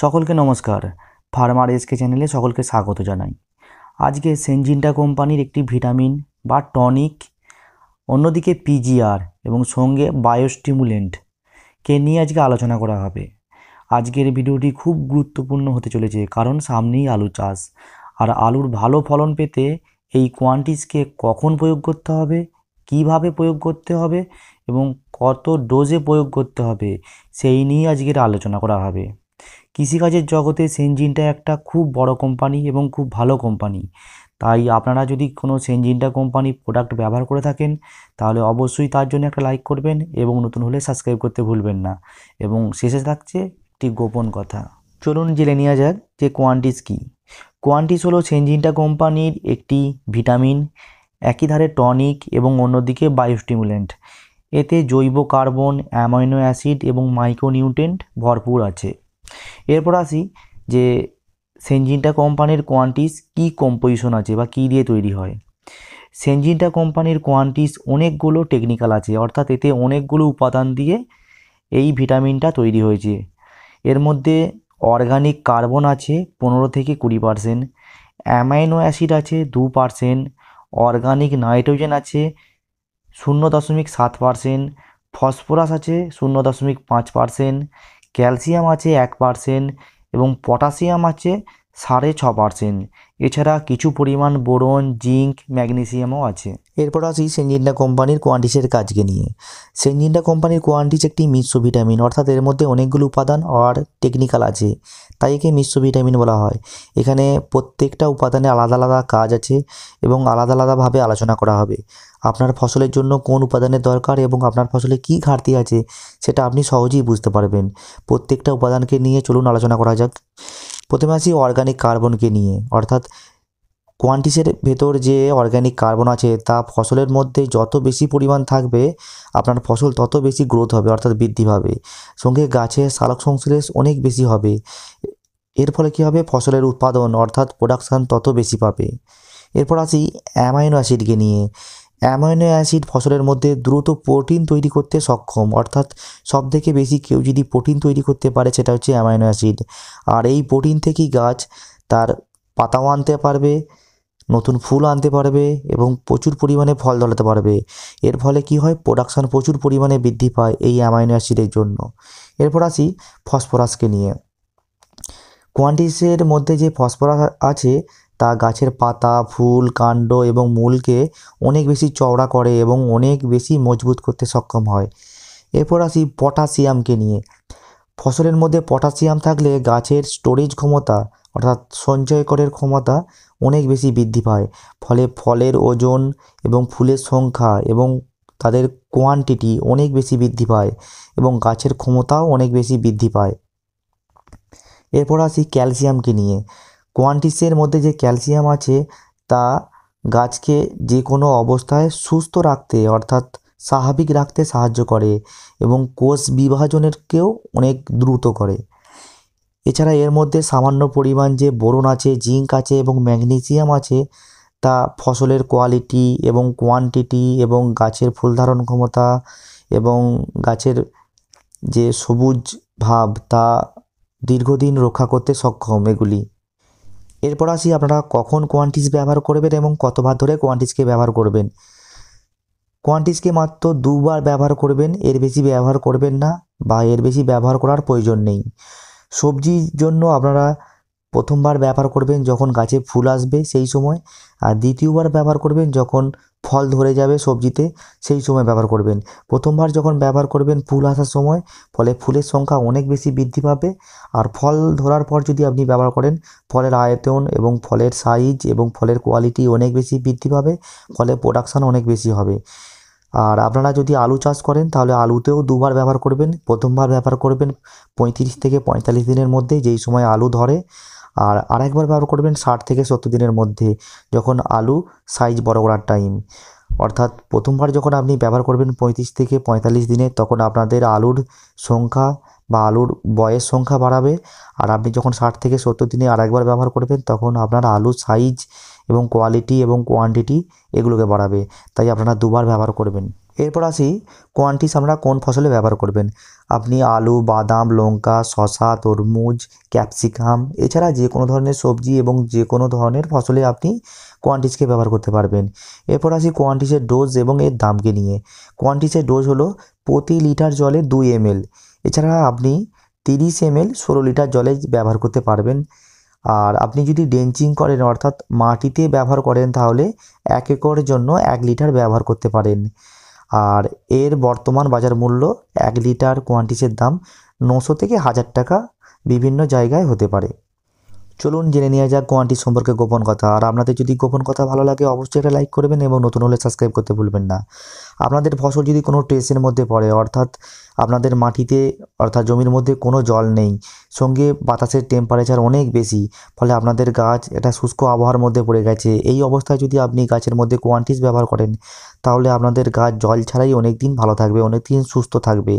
সকলকে নমস্কার farmer SK চ্যানেলে সকলকে স্বাগত জানাই আজকে সেনজিন্টা কোম্পানির একটি ভিটামিন বা টনিক অন্যদিকে পিজিআর এবং সঙ্গে বায়োস্টিমুলেন্টকে নিয়ে আজকে আলোচনা করা হবে আজকের ভিডিওটি খুব গুরুত্বপূর্ণ হতে চলেছে কারণ সামনেই আলু চাষ আর আলুর ভালো ফলন পেতে এই কোয়ান্টিসকে কখন প্রয়োগ করতে হবে কিভাবে প্রয়োগ করতে হবে এবং কত ডোজে প্রয়োগ করতে হবে সেই নিয়ে আজকের আলোচনা করা হবে কৃষিকাজের জগতে সেনজিনটা একটা খুব বড় কোম্পানি এবং খুব ভালো কোম্পানি তাই আপনারা যদি কোনো সেনজিনটা কোম্পানি প্রোডাক্ট ব্যবহার করে থাকেন তাহলে অবশ্যই তার জন্য একটা লাইক করবেন এবং নতুন হলে সাবস্ক্রাইব করতে ভুলবেন না এবং শেষে থাকছে একটি গোপন কথা চলুন জেনে নেওয়া যাক যে কোয়ান্টিস কী কোয়ান্টিস হলো সেনজিনটা কোম্পানির একটি ভিটামিন একই ধারে টনিক এবং অন্যদিকে বায়োস্টিমুলেন্ট এতে জৈব কার্বন অ্যামাইনো অ্যাসিড এবং মাইক্রোনিউট্রেন্ট ভরপুর আছে এরপর আসি যে সেনজিনটা কোম্পানির কোয়ান্টিস কি কম্পোজিশন আছে বা কি দিয়ে তৈরি হয় সেনজিনটা কোম্পানির কোয়ান্টিস অনেকগুলো টেকনিক্যাল আছে অর্থাৎ এতে অনেকগুলো উপাদান দিয়ে এই ভিটামিনটা তৈরি হয়েছে এর মধ্যে অর্গানিক কার্বন আছে পনেরো থেকে কুড়ি পারসেন্ট অ্যামাইনো অ্যাসিড আছে দু পারসেন্ট অর্গানিক নাইট্রোজেন আছে শূন্য দশমিক সাত পারসেন্ট ফসফরাস আছে শূন্য দশমিক পাঁচ পারসেন্ট ক্যালসিয়াম আছে এক পারসেন্ট এবং পটাশিয়াম আছে সাড়ে ছ পারসেন্ট এছাড়া কিছু পরিমাণ বোরন জিঙ্ক ম্যাগনেসিয়ামও আছে এরপর আসি সেঞ্জিন্ডা কোম্পানির কোয়ান্টিসের কাজকে নিয়ে সেঞ্জিন্ডা কোম্পানির কোয়ান্টিস একটি মিশ্র ভিটামিন অর্থাৎ এর মধ্যে অনেকগুলো উপাদান আর টেকনিক্যাল আছে তাই একে মিশ্র ভিটামিন বলা হয় এখানে প্রত্যেকটা উপাদানে আলাদা আলাদা কাজ আছে এবং আলাদা আলাদাভাবে আলোচনা করা হবে আপনার ফসলের জন্য কোন উপাদানের দরকার এবং আপনার ফসলে কী ঘাটতি আছে সেটা আপনি সহজেই বুঝতে পারবেন প্রত্যেকটা উপাদানকে নিয়ে চলুন আলোচনা করা যাক প্রথমে আসি অর্গানিক কার্বনকে নিয়ে অর্থাৎ কোয়ান্টিসের ভেতর যে অর্গ্যানিক কার্বন আছে তা ফসলের মধ্যে যত বেশি পরিমাণ থাকবে আপনার ফসল তত বেশি গ্রোথ হবে অর্থাৎ বৃদ্ধি পাবে সঙ্গে গাছের সালক সংশ্লেষ অনেক বেশি হবে এর ফলে কী হবে ফসলের উৎপাদন অর্থাৎ প্রোডাকশান তত বেশি পাবে এরপর আসি অ্যামাইনো অ্যাসিডকে নিয়ে অ্যামাইনো অ্যাসিড ফসলের মধ্যে দ্রুত প্রোটিন তৈরি করতে সক্ষম অর্থাৎ সব থেকে বেশি কেউ যদি প্রোটিন তৈরি করতে পারে সেটা হচ্ছে অ্যামাইনো অ্যাসিড আর এই প্রোটিন থেকেই গাছ তার পাতাও আনতে পারবে নতুন ফুল আনতে পারবে এবং প্রচুর পরিমাণে ফল দলাতে পারবে এর ফলে কি হয় প্রোডাকশান প্রচুর পরিমাণে বৃদ্ধি পায় এই অ্যামাইনো অ্যাসিডের জন্য এরপর আসি ফসফরাসকে নিয়ে কোয়ান্টিসের মধ্যে যে ফসফরাস আছে তা গাছের পাতা ফুল কাণ্ড এবং মূলকে অনেক বেশি চওড়া করে এবং অনেক বেশি মজবুত করতে সক্ষম হয় এরপর আসি পটাশিয়ামকে নিয়ে ফসলের মধ্যে পটাশিয়াম থাকলে গাছের স্টোরেজ ক্ষমতা অর্থাৎ সঞ্চয় করের ক্ষমতা অনেক বেশি বৃদ্ধি পায় ফলে ফলের ওজন এবং ফুলের সংখ্যা এবং তাদের কোয়ান্টিটি অনেক বেশি বৃদ্ধি পায় এবং গাছের ক্ষমতাও অনেক বেশি বৃদ্ধি পায় এরপর আসি ক্যালসিয়ামকে নিয়ে কোয়ান্টিসের মধ্যে যে ক্যালসিয়াম আছে তা গাছকে যে কোনো অবস্থায় সুস্থ রাখতে অর্থাৎ স্বাভাবিক রাখতে সাহায্য করে এবং কোষ বিভাজনেরকেও অনেক দ্রুত করে এছাড়া এর মধ্যে সামান্য পরিমাণ যে বোরন আছে জিঙ্ক আছে এবং ম্যাগনেসিয়াম আছে তা ফসলের কোয়ালিটি এবং কোয়ান্টিটি এবং গাছের ফুল ধারণ ক্ষমতা এবং গাছের যে সবুজ ভাব তা দীর্ঘদিন রক্ষা করতে সক্ষম এগুলি এরপর আসি আপনারা কখন কোয়ান্টিস ব্যবহার করবেন এবং কতবার ধরে কোয়ান্টিসকে ব্যবহার করবেন কোয়ান্টিসকে মাত্র দুবার ব্যবহার করবেন এর বেশি ব্যবহার করবেন না বা এর বেশি ব্যবহার করার প্রয়োজন নেই সবজির জন্য আপনারা প্রথমবার ব্যবহার করবেন যখন গাছে ফুল আসবে সেই সময় আর দ্বিতীয়বার ব্যবহার করবেন যখন ফল ধরে যাবে সবজিতে সেই সময় ব্যবহার করবেন প্রথমবার যখন ব্যবহার করবেন ফুল আসার সময় ফলে ফুলের সংখ্যা অনেক বেশি বৃদ্ধি পাবে আর ফল ধরার পর যদি আপনি ব্যবহার করেন ফলের আয়তন এবং ফলের সাইজ এবং ফলের কোয়ালিটি অনেক বেশি বৃদ্ধি পাবে ফলে প্রোডাকশান অনেক বেশি হবে আর আপনারা যদি আলু চাষ করেন তাহলে আলুতেও দুবার ব্যবহার করবেন প্রথমবার ব্যবহার করবেন পঁয়ত্রিশ থেকে পঁয়তাল্লিশ দিনের মধ্যে যেই সময় আলু ধরে আর আরেকবার ব্যবহার করবেন ষাট থেকে সত্তর দিনের মধ্যে যখন আলু সাইজ বড় করার টাইম অর্থাৎ প্রথমবার যখন আপনি ব্যবহার করবেন পঁয়ত্রিশ থেকে পঁয়তাল্লিশ দিনে তখন আপনাদের আলুর সংখ্যা বা আলুর বয়ের সংখ্যা বাড়াবে আর আপনি যখন ষাট থেকে সত্তর দিনে আরেকবার ব্যবহার করবেন তখন আপনার আলুর সাইজ এবং কোয়ালিটি এবং কোয়ান্টিটি এগুলোকে বাড়াবে তাই আপনারা দুবার ব্যবহার করবেন এরপর আসি কোয়ান্টিস আমরা কোন ফসলে ব্যবহার করবেন আপনি আলু বাদাম লঙ্কা শশা তরমুজ ক্যাপসিকাম এছাড়া যে কোনো ধরনের সবজি এবং যে কোনো ধরনের ফসলে আপনি কোয়ান্টিসকে ব্যবহার করতে পারবেন এরপর আসি কোয়ান্টিসের ডোজ এবং এর দামকে নিয়ে কোয়ান্টিসের ডোজ হলো প্রতি লিটার জলে দুই এম এছাড়া আপনি তিরিশ এম এল ষোলো লিটার জলে ব্যবহার করতে পারবেন আর আপনি যদি ডেঞ্চিং করেন অর্থাৎ মাটিতে ব্যবহার করেন তাহলে এক একর জন্য এক লিটার ব্যবহার করতে পারেন আর এর বর্তমান বাজার মূল্য এক লিটার কোয়ান্টিসের দাম নশো থেকে হাজার টাকা বিভিন্ন জায়গায় হতে পারে চলুন জেনে নেওয়া যাক কোয়ান্টি সম্পর্কে গোপন কথা আর আপনাদের যদি গোপন কথা ভালো লাগে অবশ্যই একটা লাইক করবেন এবং নতুন হলে সাবস্ক্রাইব করতে ভুলবেন না আপনাদের ফসল যদি কোনো টেস্টের মধ্যে পড়ে অর্থাৎ আপনাদের মাটিতে অর্থাৎ জমির মধ্যে কোনো জল নেই সঙ্গে বাতাসের টেম্পারেচার অনেক বেশি ফলে আপনাদের গাছ এটা শুষ্ক আবহাওয়ার মধ্যে পড়ে গেছে এই অবস্থায় যদি আপনি গাছের মধ্যে কোয়ান্টিস ব্যবহার করেন তাহলে আপনাদের গাছ জল ছাড়াই অনেক দিন ভালো থাকবে অনেক দিন সুস্থ থাকবে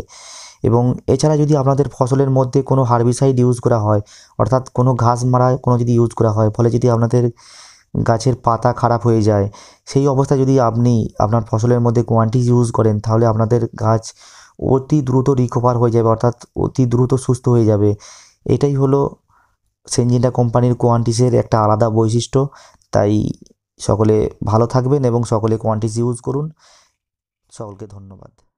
এবং এছাড়া যদি আপনাদের ফসলের মধ্যে কোনো হার্বিসাইড ইউজ করা হয় অর্থাৎ কোনো ঘাস মারা কোনো যদি ইউজ করা হয় ফলে যদি আপনাদের গাছের পাতা খারাপ হয়ে যায় সেই অবস্থায় যদি আপনি আপনার ফসলের মধ্যে কোয়ান্টিটি ইউজ করেন তাহলে আপনাদের গাছ অতি দ্রুত রিকভার হয়ে যাবে অর্থাৎ অতি দ্রুত সুস্থ হয়ে যাবে এটাই হলো সেঞ্জিন্ডা কোম্পানির কোয়ান্টিসের একটা আলাদা বৈশিষ্ট্য তাই সকলে ভালো থাকবেন এবং সকলে কোয়ান্টিস ইউজ করুন সকলকে ধন্যবাদ